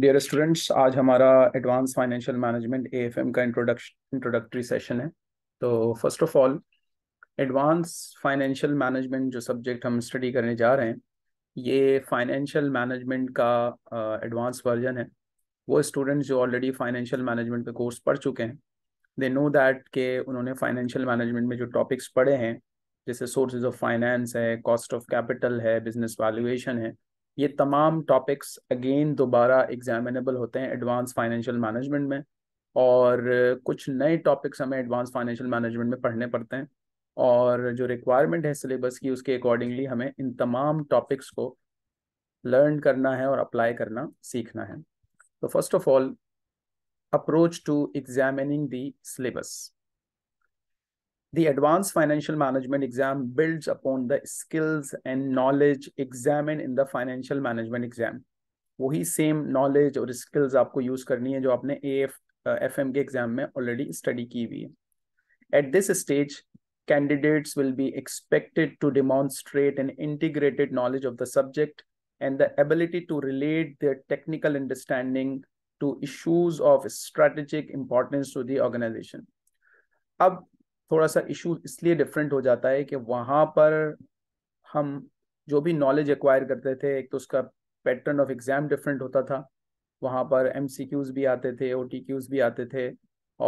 Dear students आज हमारा advance financial management ए का इंट्रोडक्शन इंट्रोडक्टरी सेशन है तो first of all advance financial management जो सब्जेक्ट हम स्टडी करने जा रहे हैं ये फाइनेंशियल मैनेजमेंट का एडवांस uh, वर्जन है वो स्टूडेंट्स जो ऑलरेडी फाइनेंशियल मैनेजमेंट का कोर्स पढ़ चुके हैं दे नो दैट के उन्होंने फाइनेंशियल मैनेजमेंट में जो टॉपिक्स पढ़े हैं जैसे सोर्सेज ऑफ फाइनेंस है कॉस्ट ऑफ कैपिटल है बिजनेस वैल्यूएशन है ये तमाम टॉपिक्स अगेन दोबारा एग्जामिनेबल होते हैं एडवांस फाइनेंशियल मैनेजमेंट में और कुछ नए टॉपिक्स हमें एडवांस फाइनेंशियल मैनेजमेंट में पढ़ने पड़ते हैं और जो रिक्वायरमेंट है सिलेबस की उसके अकॉर्डिंगली हमें इन तमाम टॉपिक्स को लर्न करना है और अप्लाई करना सीखना है तो first of all approach to examining the syllabus The Advanced Financial Management exam builds upon the skills and knowledge examined in the Financial Management exam. वही सेम नॉलेज और स्किल्स आपको यूज करनी है जो आपने ए एफ एफ एम के exam में already study की हुई है at this stage candidates will be expected to demonstrate an integrated knowledge of the subject and the ability to relate their technical understanding to issues of strategic importance to the organization. अब थोड़ा सा issue इसलिए different हो जाता है कि वहाँ पर हम जो भी नॉलेज एक्वायर करते थे एक तो उसका पैटर्न ऑफ एग्ज़ाम डिफरेंट होता था वहाँ पर एम भी आते थे ओ भी आते थे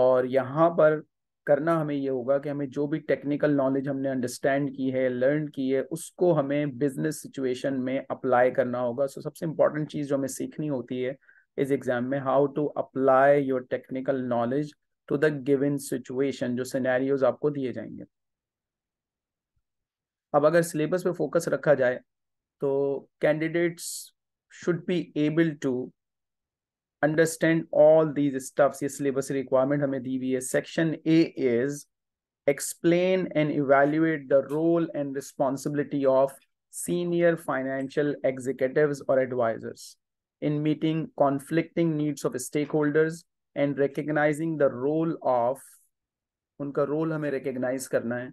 और यहाँ पर करना हमें ये होगा कि हमें जो भी टेक्निकल नॉलेज हमने अंडरस्टैंड की है लर्न की है उसको हमें बिजनेस सिचुएशन में अप्लाई करना होगा सो so, सबसे इंपॉर्टेंट चीज़ जो हमें सीखनी होती है इस एग्ज़ाम में how to apply your technical knowledge to the given situation जो सिनेरियोज आपको दिए जाएंगे अब अगर सिलेबस पे फोकस रखा जाए तो candidates should be able to understand all these stuffs ये सिलेबस रिक्वायरमेंट हमें दी हुई है section A is explain and evaluate the role and responsibility of senior financial executive और advisers in meeting conflicting needs of stakeholders and recognising the role of उनका role हमें recognise करना है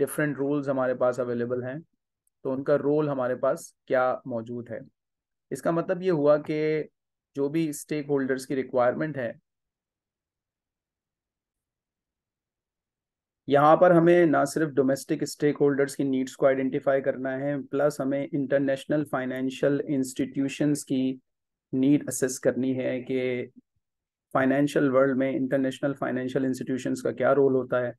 different roles हमारे पास available हैं तो उनका रोल हमारे पास क्या मौजूद है इसका मतलब ये हुआ कि जो भी स्टेक होल्डर्स की रिक्वायरमेंट है यहाँ पर हमें ना सिर्फ डोमेस्टिक स्टेक होल्डर्स की नीड्स को आइडेंटिफाई करना है प्लस हमें इंटरनेशनल फाइनेंशियल इंस्टीट्यूशंस की नीड असेस करनी है कि फाइनेंशियल वर्ल्ड में इंटरनेशनल फाइनेंशियल इंस्टीट्यूशंस का क्या रोल होता है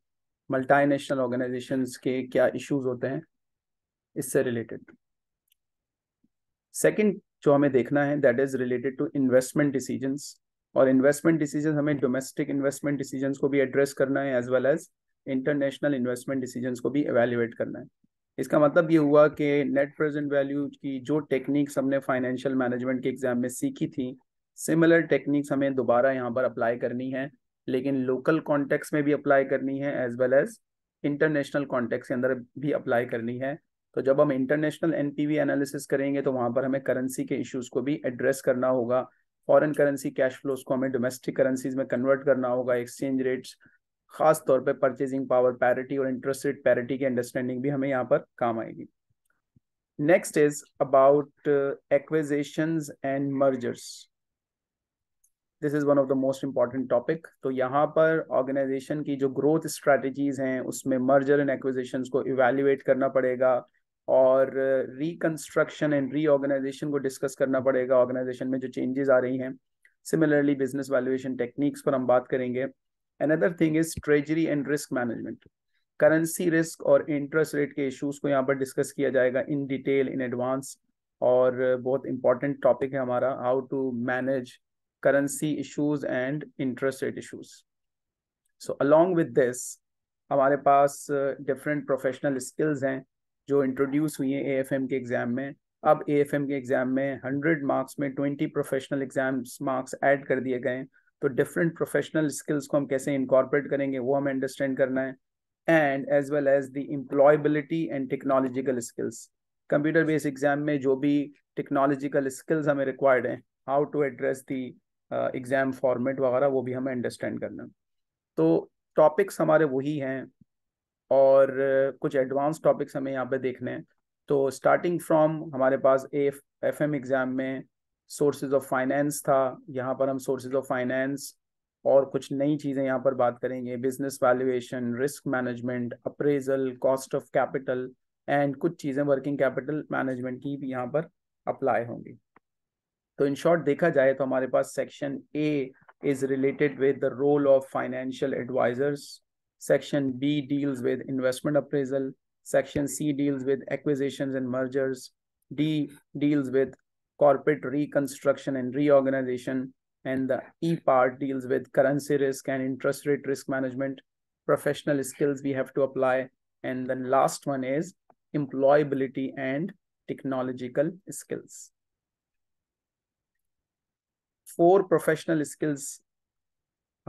मल्टीनेशनल ऑर्गेनाइजेशंस के क्या इश्यूज होते हैं इससे रिलेटेड सेकंड जो हमें देखना है that is related to investment decisions और इन्वेस्टमेंट डिसीजन हमें डोमेस्टिक इन्वेस्टमेंट डिसीजन को भी एड्रेस करना है as well as international investment decision को भी एवेल्यूएट करना है इसका मतलब ये हुआ कि नेट प्रेजेंट वैल्यू की जो टेक्निक्स हमने फाइनेंशियल मैनेजमेंट के एग्जाम में सीखी थी सिमिलर टेक्निक्स हमें दोबारा यहाँ पर अप्लाई करनी है लेकिन लोकल कॉन्टेक्स में भी अप्लाई करनी है as well as international context के अंदर भी अप्लाई करनी है तो जब हम इंटरनेशनल एनपीवी एनालिसिस करेंगे तो वहाँ पर हमें करेंसी के इश्यूज को भी एड्रेस करना होगा फॉरेन करेंसी कैश फ्लोज को हमें डोमेस्टिक करेंसीज में कन्वर्ट करना होगा एक्सचेंज रेट्स खास तौर पे परचेजिंग पावर पैरिटी और इंटरेस्ट रेट पैरिटी की अंडरस्टैंडिंग भी हमें यहाँ पर काम आएगी next is about acquisition and mergers this is one of the most important topic तो यहाँ पर ऑर्गेनाइजेशन की जो ग्रोथ स्ट्रेटजीज हैं उसमें मर्जर एंड एक्विजिशन को इवेल्युएट करना पड़ेगा और रिकंस्ट्रक्शन एंड रीऑर्गेनाइजेशन को डिस्कस करना पड़ेगा ऑर्गेनाइजेशन में जो चेंजेस आ रही हैं सिमिलरली बिजनेस वैल्यूएशन टेक्निक्स पर हम बात करेंगे another thing is treasury and risk management currency risk और इंटरेस्ट रेट के इश्यूज को यहाँ पर डिस्कस किया जाएगा इन डिटेल इन एडवांस और बहुत इंपॉर्टेंट टॉपिक है हमारा how to manage currency issues and interest rate issues. So along with this, हमारे पास uh, different professional skills हैं जो introduce हुई हैं AFM के exam में अब एम के एग्जाम में हंड्रेड मार्क्स में twenty professional exams marks add कर दिए गए तो डिफरेंट प्रोफेशनल स्किल्स को हम कैसे इनकॉर्पोरेट करेंगे वो हमें अंडरस्टैंड करना है and as well as the employability and technological skills computer based exam में जो भी टेक्नोलॉजिकल स्किल्स हमें रिक्वायर्ड हैं how to address the exam format वगैरह वो भी हमें अंडरस्टैंड करना तो टॉपिक्स हमारे वही हैं और कुछ एडवांस टॉपिक्स हमें यहाँ पे देखने हैं तो स्टार्टिंग फ्रॉम हमारे पास एफ एफ एम एग्ज़ाम में सोर्सेज ऑफ फाइनेंस था यहाँ पर हम सोर्सेज ऑफ फाइनेंस और कुछ नई चीज़ें यहाँ पर बात करेंगे business valuation risk management appraisal cost of capital and कुछ चीज़ें वर्किंग कैपिटल मैनेजमेंट की भी यहाँ पर अप्लाई होंगी तो इन शॉर्ट देखा जाए तो हमारे पास section A is related with the role of financial advisers section B deals with investment appraisal section C deals with acquisitions and mergers D deals with corporate reconstruction and reorganization and the e part deals with currency risk and interest rate risk management professional skills we have to apply and then last one is employability and technological skills four professional skills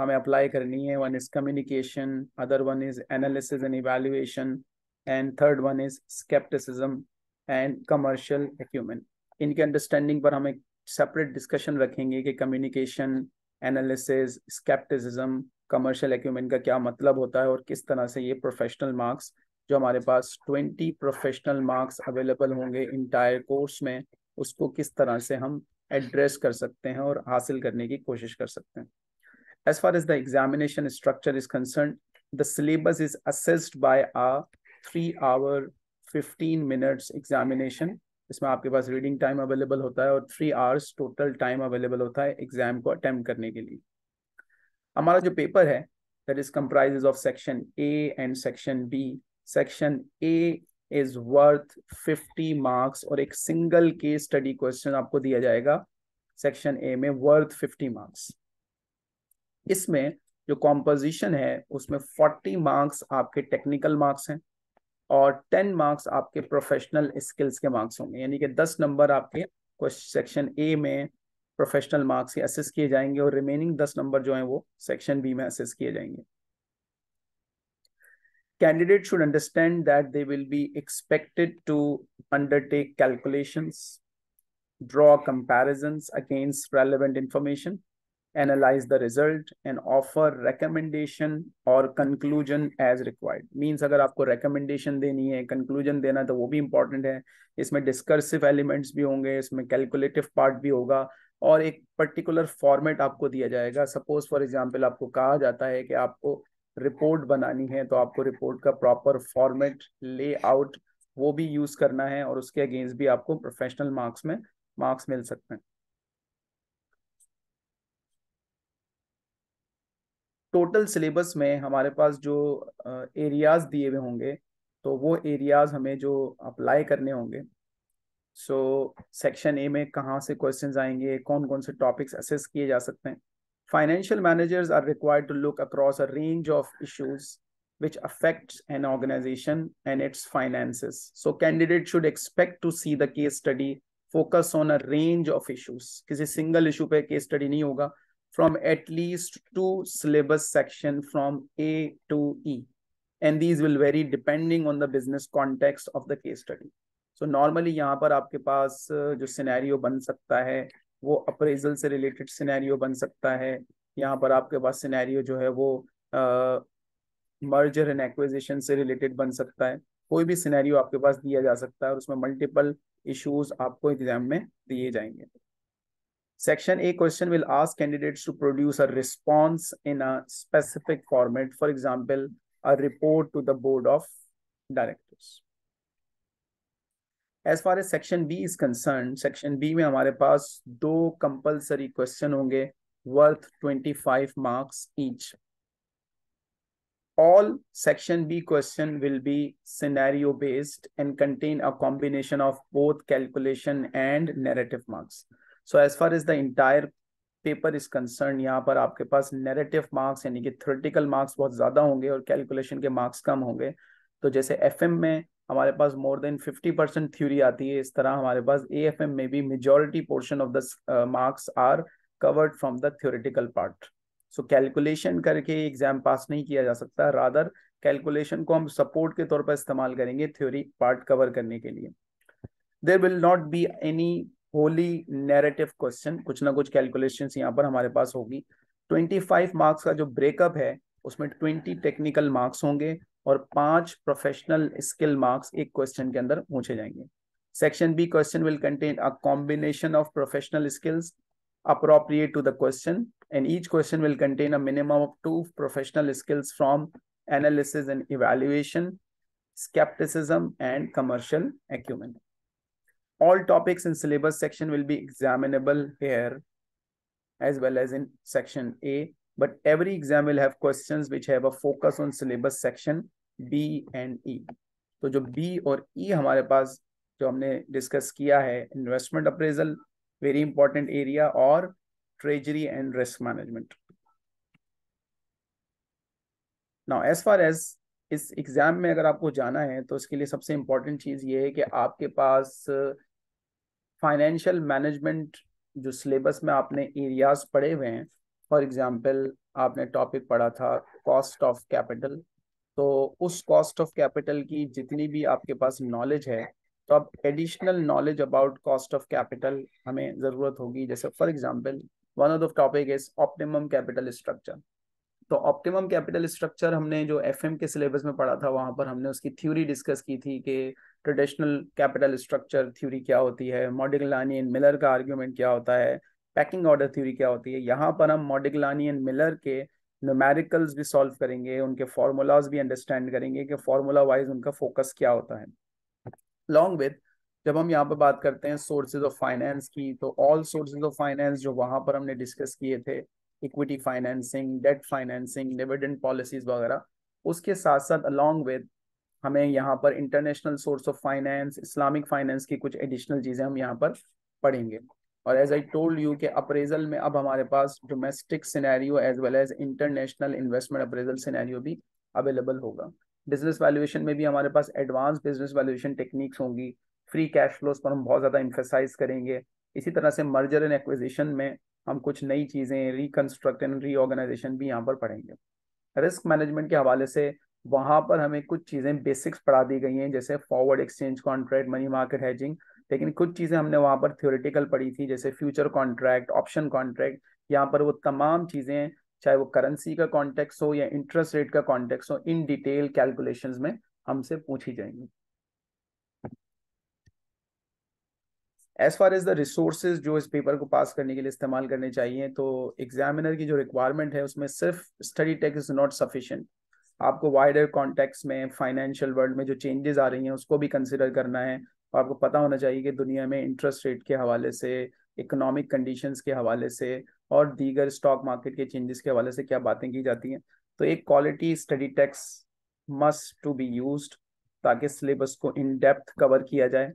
हमें apply करनी है one is communication other one is analysis and evaluation and third one is scepticism and commercial acumen इनके understanding पर हम एक separate discussion रखेंगे कि communication analysis scepticism commercial acumen का क्या मतलब होता है और किस तरह से ये प्रोफेशनल मार्क्स जो हमारे पास ट्वेंटी प्रोफेशनल मार्क्स अवेलेबल होंगे इंटायर कोर्स में उसको किस तरह से हम एड्रेस कर सकते हैं और हासिल करने की कोशिश कर सकते हैं as far as the examination structure is concern the syllabus is assessed by a three hour fifteen minutes examination इसमें आपके पास रीडिंग टाइम अवेलेबल होता है और three hours total time available होता है एग्जाम को अटेम्प्ट करने के लिए हमारा जो पेपर है that is comprise of section A and section B section A is worth 50 marks और एक सिंगल केस स्टडी क्वेश्चन आपको दिया जाएगा सेक्शन ए में वर्थ 50 मार्क्स इसमें जो कॉम्पोजिशन है उसमें 40 मार्क्स आपके टेक्निकल मार्क्स हैं और 10 मार्क्स आपके प्रोफेशनल स्किल्स के मार्क्स होंगे यानी कि 10 नंबर आपके सेक्शन ए में प्रोफेशनल मार्क्स असेस किए जाएंगे और रिमेनिंग दस नंबर जो है वो सेक्शन बी में असेस किए जाएंगे candidates should understand that they will be expected to undertake calculations, draw comparisons against relevant information, analyze the result and offer recommendation or conclusion as required means अगर आपको recommendation देनी है conclusion देना है तो वो important है इसमें discursive elements भी होंगे इसमें calculative part भी होगा और एक particular format आपको दिया जाएगा suppose for example आपको कहा जाता है कि आपको रिपोर्ट बनानी है तो आपको रिपोर्ट का प्रॉपर फॉर्मेट लेआउट वो भी यूज करना है और उसके अगेंस्ट भी आपको प्रोफेशनल मार्क्स में मार्क्स मिल सकते हैं टोटल सिलेबस में हमारे पास जो एरियाज दिए हुए होंगे तो वो एरियाज हमें जो अप्लाई करने होंगे सो सेक्शन ए में कहाँ से क्वेश्चंस आएंगे कौन कौन से टॉपिक्स असेस किए जा सकते हैं Financial managers are required to look across a range of issues which affects an organization and its finances. So candidates should expect to see the case study focus on a range of issues. किसी single issue पे case study नहीं होगा. From at least two syllabus section from A to E. And these will vary depending on the business context of the case study. So normally यहाँ पर आपके पास जो scenario बन सकता है वो अप्रेजल से रिलेटेड सिनेरियो बन सकता है यहाँ पर आपके पास सिनेरियो जो है वो मर्जर एंड एक्विजिशन से रिलेटेड बन सकता है कोई भी सिनेरियो आपके पास दिया जा सकता है और उसमें मल्टीपल इश्यूज आपको एग्जाम में दिए जाएंगे section A question will ask candidates to produce a response in a specific format for example a report to the board of directors as far as section B is concern section B में हमारे पास दो compulsory question होंगे worth twenty five marks each all section B question will be scenario based and contain a combination of both calculation and narrative marks so as far as the entire paper is concern यहाँ पर आपके पास narrative marks यानी कि theoretical marks बहुत ज्यादा होंगे और calculation के मार्क्स कम होंगे तो जैसे एफ में हमारे पास more than fifty percent theory आती है इस तरह हमारे पास ए एफ एम में भी majority portion of the marks are covered from the theoretical part so calculation करके एग्जाम पास नहीं किया जा सकता रादर कैलकुलेशन को हम सपोर्ट के तौर पर इस्तेमाल करेंगे थ्योरी पार्ट कवर करने के लिए there will not be any wholly narrative question कुछ ना कुछ कैलकुलेशन यहाँ पर हमारे पास होगी ट्वेंटी फाइव मार्क्स का जो ब्रेकअप है उसमें ट्वेंटी टेक्निकल मार्क्स होंगे और पांच प्रोफेशनल स्किल मार्क्स एक क्वेश्चन के अंदर पूछे जाएंगे section B question will contain a combination of professional skills appropriate to the question and each question will contain a minimum of two professional skills from analysis and evaluation scepticism and commercial acumen all topics in syllabus section will be examinable here as well as in section A but every exam will have questions which have a focus on syllabus section B and E. तो jo B aur E hamare paas jo humne discuss kiya hai investment appraisal very important area or treasury and risk management now as far as इस exam में अगर आपको जाना है तो इसके लिए सबसे इम्पोर्टेंट चीज़ ये है कि आपके पास फाइनेंशियल मैनेजमेंट जो सिलेबस में आपने एरियाज पढ़े हुए हैं फॉर एग्जाम्पल आपने टॉपिक पढ़ा था कॉस्ट ऑफ कैपिटल तो उस कॉस्ट ऑफ कैपिटल की जितनी भी आपके पास नॉलेज है तो अब additional knowledge about cost of capital हमें ज़रूरत होगी जैसे for example one of the topic is optimum capital structure तो ऑप्टिमम कैपिटल स्ट्रक्चर हमने जो एफ के सिलेबस में पढ़ा था वहाँ पर हमने उसकी थ्योरी डिस्कस की थी कि ट्रेडिशनल कैपिटल स्ट्रक्चर थ्योरी क्या होती है मॉडिकलानी एंड मिलर का आर्ग्यूमेंट क्या होता है पैकिंग ऑर्डर थ्योरी क्या होती है यहाँ पर हम मॉडिगलानी एंड मिलर के न्यूमेरिकल्स भी सॉल्व करेंगे उनके फार्मूलाज भी अंडरस्टैंड करेंगे कि फार्मूला वाइज उनका फोकस क्या होता है लॉन्ग विथ जब हम यहाँ पर बात करते हैं सोर्सेज ऑफ फाइनेंस की तो ऑल सोर्सेज ऑफ फाइनेंस जो वहाँ पर हमने डिस्कस किए थे equity financing debt financing dividend policies वगैरह उसके साथ साथ अलॉन्ग विद हमें यहाँ पर international source of finance Islamic finance की कुछ एडिशनल चीज़ें हम यहाँ पर पढ़ेंगे और एज आई टोल्ड यू के अप्रेजल में अब हमारे पास domestic scenario as well as international investment appraisal scenario भी अवेलेबल होगा बिजनेस वैल्यूएशन में भी हमारे पास एडवांस बिजनेस वैल्यूएशन टेक्निक्स होंगी फ्री कैश फ्लोज पर हम बहुत ज़्यादा इंफेसाइज करेंगे इसी तरह से मर्जर एंड एक्विजिशन में हम कुछ नई चीज़ें रिकन्स्ट्रक्ट एंड रीऑर्गेनाइजेशन भी यहाँ पर पढ़ेंगे रिस्क मैनेजमेंट के हवाले से वहाँ पर हमें कुछ चीज़ें बेसिक्स पढ़ा दी गई हैं जैसे forward exchange contract money market hedging लेकिन कुछ चीज़ें हमने वहां पर थियोरिटिकल पढ़ी थी जैसे फ्यूचर कॉन्ट्रैक्ट ऑप्शन कॉन्ट्रैक्ट यहाँ पर वो तमाम चीज़ें चाहे वो करेंसी का कॉन्टेक्स हो या इंटरेस्ट रेट का कॉन्टेक्स हो इन डिटेल कैलकुलेशन में हमसे पूछी जाएंगी as far as the resources जो इस पेपर को पास करने के लिए इस्तेमाल करने चाहिए तो एग्जामिनर की जो रिक्वायरमेंट है उसमें सिर्फ study texts is not sufficient आपको वाइडर कॉन्टेक्स में फाइनेंशियल वर्ल्ड में जो चेंजेस आ रही हैं उसको भी कंसिडर करना है और तो आपको पता होना चाहिए कि दुनिया में इंटरेस्ट रेट के हवाले से इकोनॉमिक कंडीशंस के हवाले से और दीगर स्टॉक मार्केट के चेंजेस के हवाले से क्या बातें की जाती हैं तो एक quality study texts must to be use ताकि सिलेबस को इन डेप्थ कवर किया जाए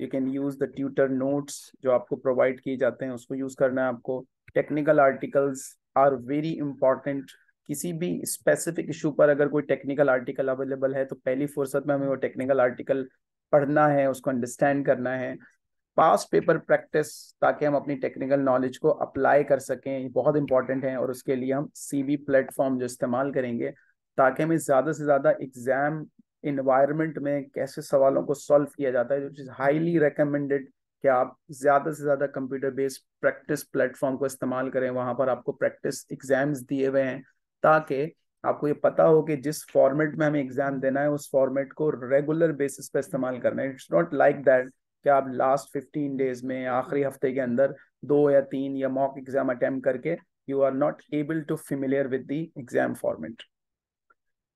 you can use the tutor notes जो आपको प्रोवाइड किए जाते हैं उसको यूज करना है आपको technical articles are very important किसी भी स्पेसिफिक इशू पर अगर कोई टेक्निकल आर्टिकल अवेलेबल है तो पहली फुर्सत में हमें वो टेक्निकल आर्टिकल पढ़ना है उसको अंडरस्टैंड करना है पास पेपर प्रैक्टिस ताकि हम अपनी टेक्निकल नॉलेज को अप्लाई कर सकें ये बहुत इंपॉर्टेंट है और उसके लिए हम सी बी प्लेटफॉर्म जो इस्तेमाल करेंगे ताकि हमें ज़्यादा से ज़्यादा एग्जाम इन्वायरमेंट में कैसे सवालों को सॉल्व किया जाता है जो चीज़ हाईली रिकमेंडेड कि आप ज़्यादा से ज़्यादा कंप्यूटर बेस्ड प्रैक्टिस प्लेटफॉर्म को इस्तेमाल करें वहाँ पर आपको प्रैक्टिस एग्जाम्स दिए हुए हैं ताकि आपको ये पता हो कि जिस फॉर्मेट में हमें एग्जाम देना है उस फॉर्मेट को रेगुलर बेसिस पे इस्तेमाल करना है इट्स नॉट लाइक दैट कि आप लास्ट फिफ्टीन डेज में आखिरी हफ्ते के अंदर दो या तीन या मॉक एग्जाम अटेम्प करके you are not able to familiar with the exam format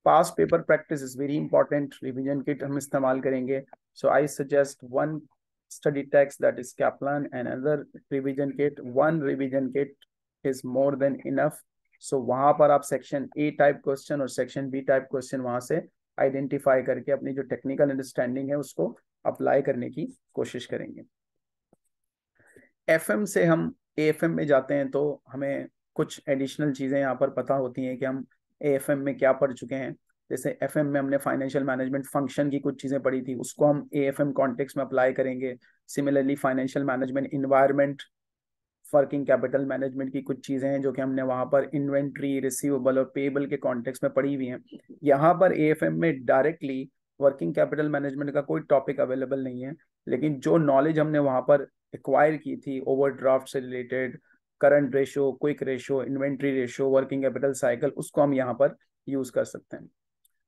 pass paper practice is very important revision kit हम इस्तेमाल करेंगे so I suggest one study texts that is Kaplan and other revision kit one revision kit is more than enough so so, वहां पर आप section A type question और section B type question वहां से identify करके अपनी जो technical understanding है उसको अप्लाई करने की कोशिश करेंगे एफएम से हम ए में जाते हैं तो हमें कुछ एडिशनल चीज़ें यहाँ पर पता होती हैं कि हम ए में क्या पढ़ चुके हैं जैसे एफ में हमने फाइनेंशियल मैनेजमेंट फंक्शन की कुछ चीज़ें पढ़ी थी उसको हम ए एफ में अप्लाई करेंगे similarly financial management environment working capital management की कुछ चीज़ें हैं जो कि हमने वहां पर इन्वेंट्री रिसीवेबल और पेबल के कॉन्टेक्स्ट में पढ़ी हुई हैं यहाँ पर ए में डायरेक्टली वर्किंग कैपिटल मैनेजमेंट का कोई टॉपिक अवेलेबल नहीं है लेकिन जो नॉलेज हमने वहां पर एक्वायर की थी ओवरड्राफ्ट से related current ratio quick ratio inventory ratio working capital cycle उसको हम यहाँ पर यूज़ कर सकते हैं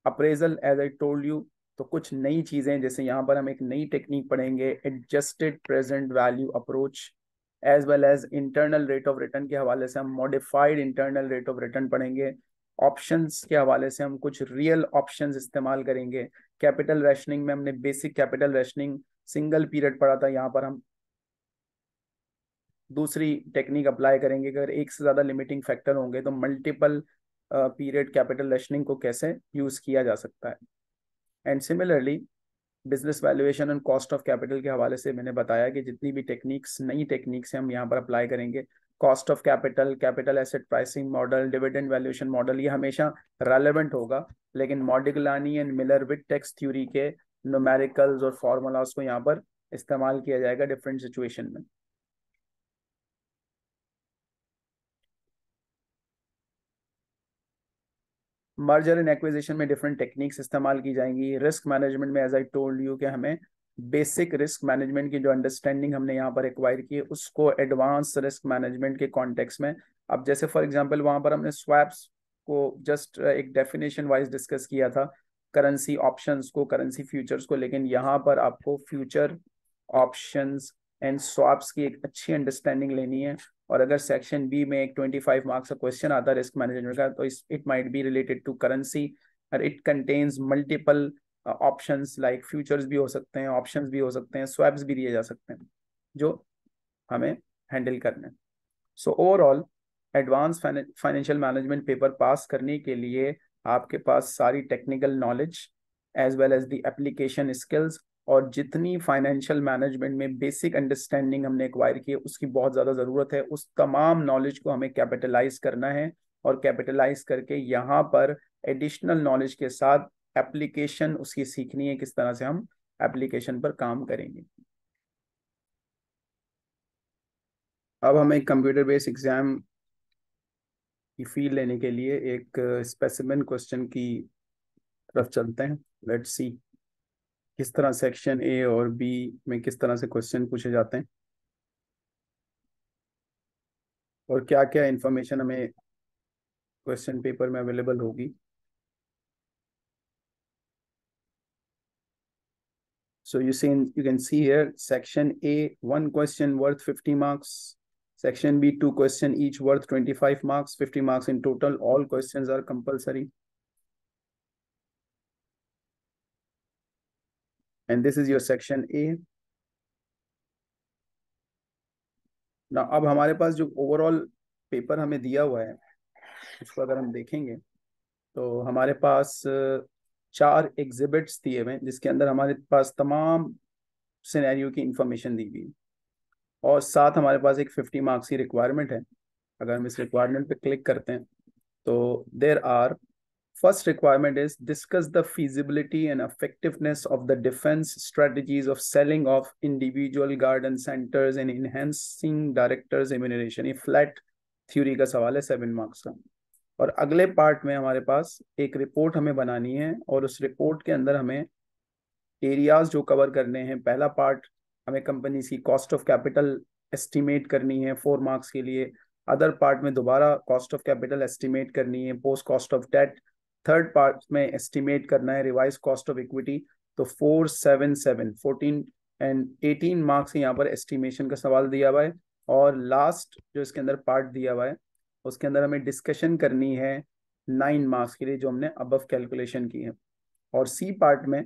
appraisal as I told you तो कुछ नई चीज़ें जैसे यहाँ पर हम एक नई टेक्निक पढ़ेंगे adjusted present value approach as well as internal rate of return के हवाले से हम modified internal rate of return पढ़ेंगे ऑप्शंस के हवाले से हम कुछ रियल ऑप्शंस इस्तेमाल करेंगे कैपिटल रेशनिंग में हमने basic capital rationing single period पढ़ा था यहाँ पर हम दूसरी टेक्निक अप्लाई करेंगे अगर एक से ज़्यादा लिमिटिंग फैक्टर होंगे तो मल्टीपल पीरियड कैपिटल रेशनिंग को कैसे यूज़ किया जा सकता है and similarly business valuation and cost of capital के हवाले से मैंने बताया कि जितनी भी टेक्निक्स नई टेक्निक्स हम यहाँ पर अप्लाई करेंगे cost of capital capital asset pricing model dividend valuation model ये हमेशा रेलिवेंट होगा लेकिन Modigliani and Miller with tax theory के नोमेरिकल्स और फॉर्मूलाज को यहाँ पर इस्तेमाल किया जाएगा डिफरेंट सिचुएशन में मर्जर एंड एक्विजिशन में डिफरेंट टेक्निक्स इस्तेमाल की जाएंगी रिस्क मैनेजमेंट में एज आई टोल्ड यू कि हमें बेसिक रिस्क मैनेजमेंट की जो अंडरस्टैंडिंग हमने यहाँ पर एक्वायर की उसको एडवांस रिस्क मैनेजमेंट के कॉन्टेक्स में अब जैसे फॉर एग्जाम्पल वहाँ पर हमने स्वैप्स को जस्ट एक डेफिनेशन वाइज डिस्कस किया था करेंसी ऑप्शंस को करेंसी फ्यूचर्स को लेकिन यहाँ पर आपको फ्यूचर ऑप्शंस एंड स्वाप्स की एक अच्छी अंडरस्टैंडिंग लेनी है और अगर सेक्शन बी में एक ट्वेंटी फाइव मार्क्स का क्वेश्चन आता है रिस्क मैनेजमेंट का तो it might be related to currency और it contains multiple option like futures भी हो सकते हैं ऑप्शन भी हो सकते हैं स्वैप्स भी दिए जा सकते हैं जो हमें हैंडल करने so overall advance financial management paper pass करने के लिए आपके पास सारी technical knowledge as well as the application skills और जितनी फाइनेंशियल मैनेजमेंट में बेसिक अंडरस्टैंडिंग हमने एक्वायर की है उसकी बहुत ज़्यादा ज़रूरत है उस तमाम नॉलेज को हमें कैपिटलाइज करना है और कैपिटलाइज करके यहाँ पर एडिशनल नॉलेज के साथ एप्लीकेशन उसकी सीखनी है किस तरह से हम एप्लीकेशन पर काम करेंगे अब हम एक कंप्यूटर बेस्ड एग्जाम की फील लेने के लिए एक स्पेसिफिक क्वेश्चन की तरफ चलते हैं लेट्स सी किस तरह सेक्शन ए और बी में किस तरह से क्वेश्चन पूछे जाते हैं और क्या क्या इंफॉर्मेशन हमें क्वेश्चन पेपर में अवेलेबल होगी So you see, you can see here, section A, one question worth 50 marks. Section B, two question each worth 25 marks, 50 marks in total. All questions are compulsory. And this is your section A ना अब हमारे पास जो overall paper हमें दिया हुआ है उसको अगर हम देखेंगे तो हमारे पास चार एग्जिबिट्स दिए हुए जिसके अंदर हमारे पास तमाम सिनेरियो की इंफॉर्मेशन दी हुई है और साथ हमारे पास एक फिफ्टी मार्क्स की रिक्वायरमेंट है अगर हम इस रिक्वायरमेंट पे क्लिक करते हैं तो there are First requirement is discuss the feasibility and effectiveness of the defense strategies of selling off individual garden centers and enhancing directors remuneration ये फ्लैट थ्योरी का सवाल है सेवन मार्क्स का और अगले पार्ट में हमारे पास एक रिपोर्ट हमें बनानी है और उस रिपोर्ट के अंदर हमें एरियाज जो कवर करने हैं पहला पार्ट हमें कंपनीज की कॉस्ट ऑफ कैपिटल एस्टिमेट करनी है फोर मार्क्स के लिए अदर पार्ट में दोबारा कॉस्ट ऑफ कैपिटल एस्टिमेट करनी है post cost of debt third part में एस्टिमेट करना है रिवाइज कॉस्ट ऑफ इक्विटी तो four seven seven fourteen and eighteen marks यहाँ पर एस्टिमेशन का सवाल दिया हुआ है और लास्ट जो इसके अंदर पार्ट दिया हुआ है उसके अंदर हमें डिस्कशन करनी है नाइन मार्क्स के लिए जो हमने अबव कैलकुलेशन की है और सी पार्ट में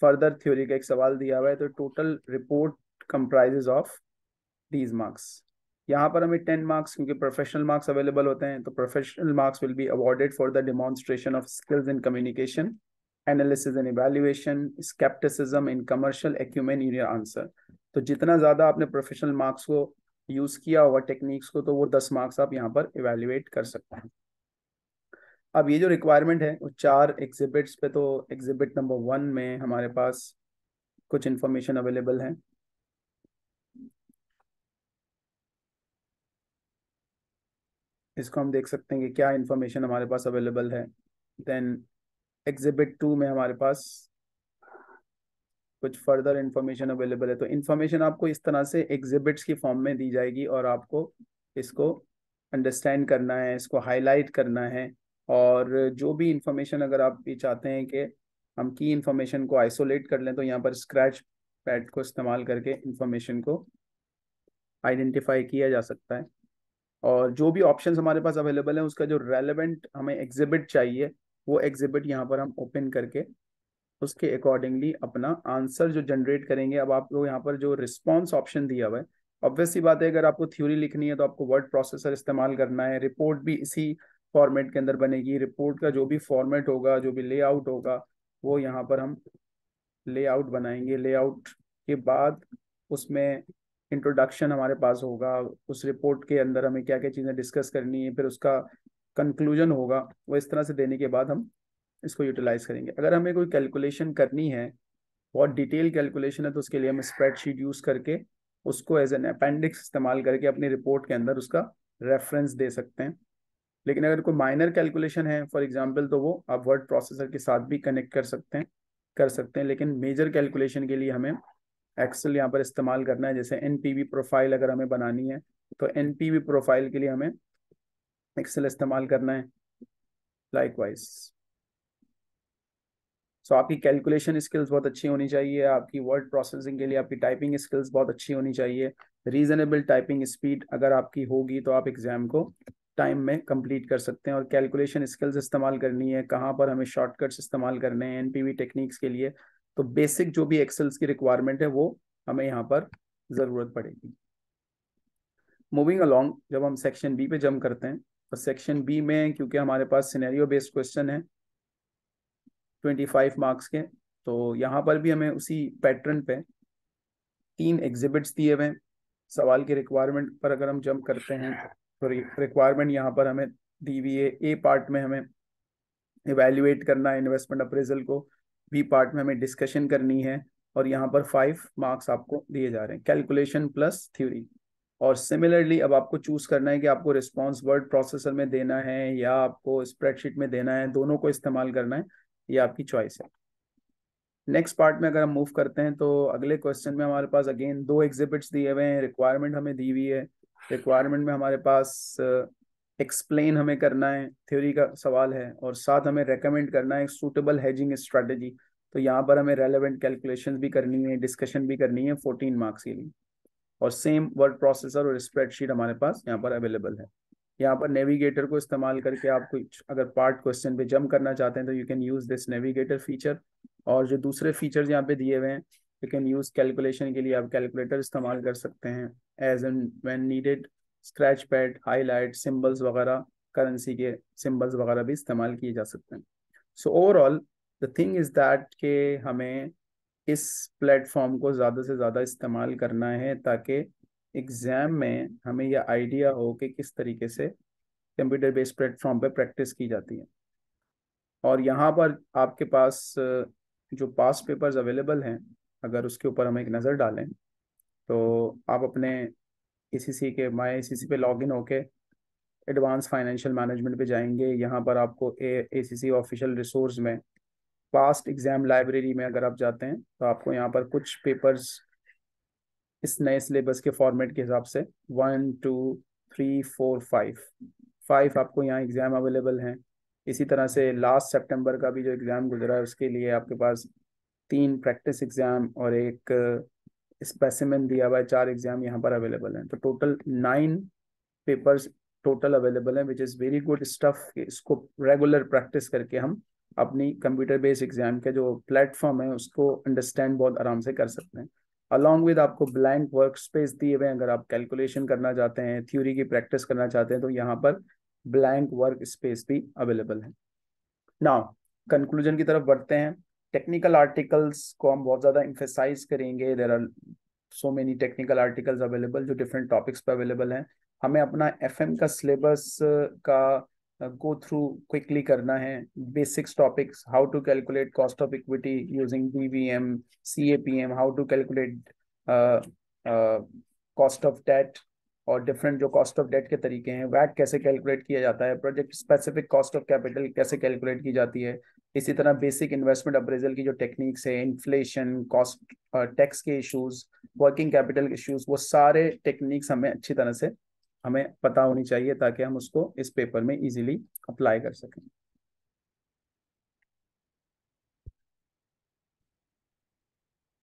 फर्दर थ्योरी का एक सवाल दिया हुआ है तो total report comprises of these marks यहाँ पर हमें टेन मार्क्स क्योंकि प्रोफेशनल मार्क्स अवेलेबल होते हैं तो professional marks will be awarded for the demonstration of skills in communication analysis and evaluation scepticism in commercial acumen in your answer तो जितना ज़्यादा आपने प्रोफेशनल मार्क्स को यूज़ किया हुआ टेक्निक्स को तो वो दस मार्क्स आप यहाँ पर इवेल्युएट कर सकते हैं अब ये जो रिक्वायरमेंट है वो चार एग्जिबिट्स पे तो एग्जिबिट नंबर वन में हमारे पास कुछ इन्फॉर्मेशन अवेलेबल है इसको हम देख सकते हैं कि क्या इन्फॉर्मेशन हमारे पास अवेलेबल है देन एग्जिबिट टू में हमारे पास कुछ फर्दर इन्फॉर्मेशन अवेलेबल है तो इन्फॉर्मेशन आपको इस तरह से एग्जिबिट्स की फॉर्म में दी जाएगी और आपको इसको अंडरस्टैंड करना है इसको हाईलाइट करना है और जो भी इंफॉर्मेशन अगर आप भी चाहते हैं कि हम की इन्फॉर्मेशन को आइसोलेट कर लें तो यहाँ पर स्क्रैच पैड को इस्तेमाल करके इंफॉर्मेशन को आइडेंटिफाई किया जा सकता है और जो भी ऑप्शंस हमारे पास अवेलेबल है उसका जो रेलेवेंट हमें एग्जिबिट चाहिए वो एग्जिबिट यहाँ पर हम ओपन करके उसके अकॉर्डिंगली अपना आंसर जो जनरेट करेंगे अब आपको यहाँ पर जो रिस्पॉन्स ऑप्शन दिया हुआ है ऑब्वियसली बात है अगर आपको थ्योरी लिखनी है तो आपको वर्ड प्रोसेसर इस्तेमाल करना है रिपोर्ट भी इसी फॉर्मेट के अंदर बनेगी रिपोर्ट का जो भी फॉर्मेट होगा जो भी लेआउट होगा वो यहाँ पर हम लेआउट बनाएंगे लेआउट के बाद उसमें इंट्रोडक्शन हमारे पास होगा उस रिपोर्ट के अंदर हमें क्या क्या चीज़ें डिस्कस करनी है फिर उसका कंक्लूजन होगा वो इस तरह से देने के बाद हम इसको यूटिलाइज करेंगे अगर हमें कोई कैलकुलेशन करनी है बहुत डिटेल कैलकुलेशन है तो उसके लिए हम स्प्रेडशीट यूज़ करके उसको एज एन अपेंडिक्स इस्तेमाल करके अपनी रिपोर्ट के अंदर उसका रेफरेंस दे सकते हैं लेकिन अगर कोई माइनर कैलकुलेशन है फॉर एग्जाम्पल तो वो आप वर्ड प्रोसेसर के साथ भी कनेक्ट कर सकते हैं कर सकते हैं लेकिन मेजर कैलकुलेशन के लिए हमें एक्सेल यहाँ पर इस्तेमाल करना है जैसे एनपीवी प्रोफाइल अगर हमें बनानी है तो एनपीवी प्रोफाइल के लिए हमें एक्सेल इस्तेमाल करना है लाइकवाइज सो so, आपकी कैलकुलेशन स्किल्स बहुत अच्छी होनी चाहिए आपकी वर्ड प्रोसेसिंग के लिए आपकी टाइपिंग स्किल्स बहुत अच्छी होनी चाहिए रीजनेबल टाइपिंग स्पीड अगर आपकी होगी तो आप एग्जाम को टाइम में कंप्लीट कर सकते हैं और कैलकुलेशन स्किल्स इस्तेमाल करनी है कहाँ पर हमें शॉर्टकट्स इस्तेमाल करने हैं एनपीवी टेक्निक्स के लिए तो बेसिक जो भी एक्सेल्स की रिक्वायरमेंट है वो हमें यहाँ पर ज़रूरत पड़ेगी मूविंग अलॉन्ग जब हम सेक्शन बी पे जम करते हैं तो सेक्शन बी में क्योंकि हमारे पास सिनेरियो बेस्ड क्वेश्चन है 25 मार्क्स के तो यहाँ पर भी हमें उसी पैटर्न पे तीन एग्जिबिट्स दिए हुए हैं सवाल के रिक्वायरमेंट पर अगर हम जम करते हैं तो रिक्वायरमेंट यहाँ पर हमें डी ए पार्ट में हमें इवेल्युएट करना है इन्वेस्टमेंट अप्रेजल को बी पार्ट में हमें डिस्कशन करनी है और यहाँ पर फाइव मार्क्स आपको दिए जा रहे हैं कैलकुलेशन प्लस थ्योरी और सिमिलरली अब आपको चूज करना है कि आपको रिस्पॉन्स वर्ड प्रोसेसर में देना है या आपको स्प्रेडशीट में देना है दोनों को इस्तेमाल करना है ये आपकी चॉइस है नेक्स्ट पार्ट में अगर हम मूव करते हैं तो अगले क्वेश्चन में हमारे पास अगेन दो एग्जिबिट्स दिए हुए हैं रिक्वायरमेंट हमें दी हुई है रिक्वायरमेंट में हमारे पास एक्सप्लेन हमें करना है थ्योरी का सवाल है और साथ हमें रेकमेंड करना है सूटेबल हेजिंग स्ट्रेटेजी तो यहाँ पर हमें रेलेवेंट कैलकुलेशन भी करनी है डिस्कशन भी करनी है फोर्टीन मार्क्स के लिए और सेम वर्ड प्रोसेसर और स्प्रेडशीट हमारे पास यहाँ पर अवेलेबल है यहाँ पर नेविगेटर को इस्तेमाल करके आप कुछ अगर पार्ट क्वेश्चन पे जम करना चाहते हैं तो you can use this navigator feature और जो दूसरे फीचर्स यहाँ पे दिए हुए हैं यू कैन यूज कैलकुलेशन के लिए आप कैलकुलेटर इस्तेमाल कर सकते हैं as and when needed scratch pad highlight symbols वगैरह करेंसी के सिम्बल्स वगैरह भी इस्तेमाल किए जा सकते हैं so overall the thing is that के हमें इस प्लेटफॉर्म को ज़्यादा से ज़्यादा इस्तेमाल करना है ताकि एग्ज़ाम में हमें यह आइडिया हो कि किस तरीके से कंप्यूटर बेस्ड प्लेटफॉर्म पे प्रैक्टिस की जाती है और यहाँ पर आपके पास जो पास पेपर्स अवेलेबल हैं अगर उसके ऊपर हम एक नज़र डालें तो आप अपने ई के माई सी सी पे लॉग इन होके एडवांस फाइनेंशियल मैनेजमेंट पे जाएंगे यहाँ पर आपको A C C official resource में पास्ट एग्जाम लाइब्रेरी में अगर आप जाते हैं तो आपको यहाँ पर कुछ पेपर्स इस नए सिलेबस के फॉर्मेट के हिसाब से one two three four five five आपको यहाँ एग्ज़ाम अवेलेबल हैं इसी तरह से लास्ट सेप्टेम्बर का भी जो एग्ज़ाम गुजरा है उसके लिए आपके पास तीन प्रैक्टिस एग्ज़ाम और एक स्पेसिमेन दिया हुआ है चार एग्जाम यहाँ पर अवेलेबल हैं तो total nine papers total available हैं which is very good stuff इसको रेगुलर प्रैक्टिस करके हम अपनी कंप्यूटर बेस्ड एग्जाम के जो प्लेटफॉर्म है उसको अंडरस्टैंड बहुत आराम से कर सकते हैं अलॉन्ग विद आपको ब्लैंक वर्क स्पेस दिए हुए अगर आप कैलकुलेशन करना चाहते हैं थ्योरी की प्रैक्टिस करना चाहते हैं तो यहाँ पर ब्लैंक वर्क स्पेस भी अवेलेबल है नाउ कंक्लूजन की तरफ बढ़ते हैं टेक्निकल आर्टिकल्स को हम बहुत ज़्यादा इम्फेसाइज करेंगे there are so many technical articles available जो डिफरेंट टॉपिक्स पर अवेलेबल हैं हमें अपना एफ का सिलेबस uh, का गो थ्रू क्विकली करना है basics topics how to calculate cost of equity using D V M C A P M how to calculate cost of debt और different जो कॉस्ट ऑफ डेट के तरीके हैं वैट कैसे कैलकुलेट किया जाता है project specific cost of capital कैसे कैलकुलेट की जाती है इसी तरह बेसिक इन्वेस्टमेंट अप्रेजल की जो टेक्निक्स है इन्फ्लेशन कॉस्ट टैक्स के इश्यूज वर्किंग कैपिटल के इश्यूज वो सारे टेक्निक्स हमें अच्छी तरह से हमें पता होनी चाहिए ताकि हम उसको इस पेपर में इजीली अप्लाई कर सकें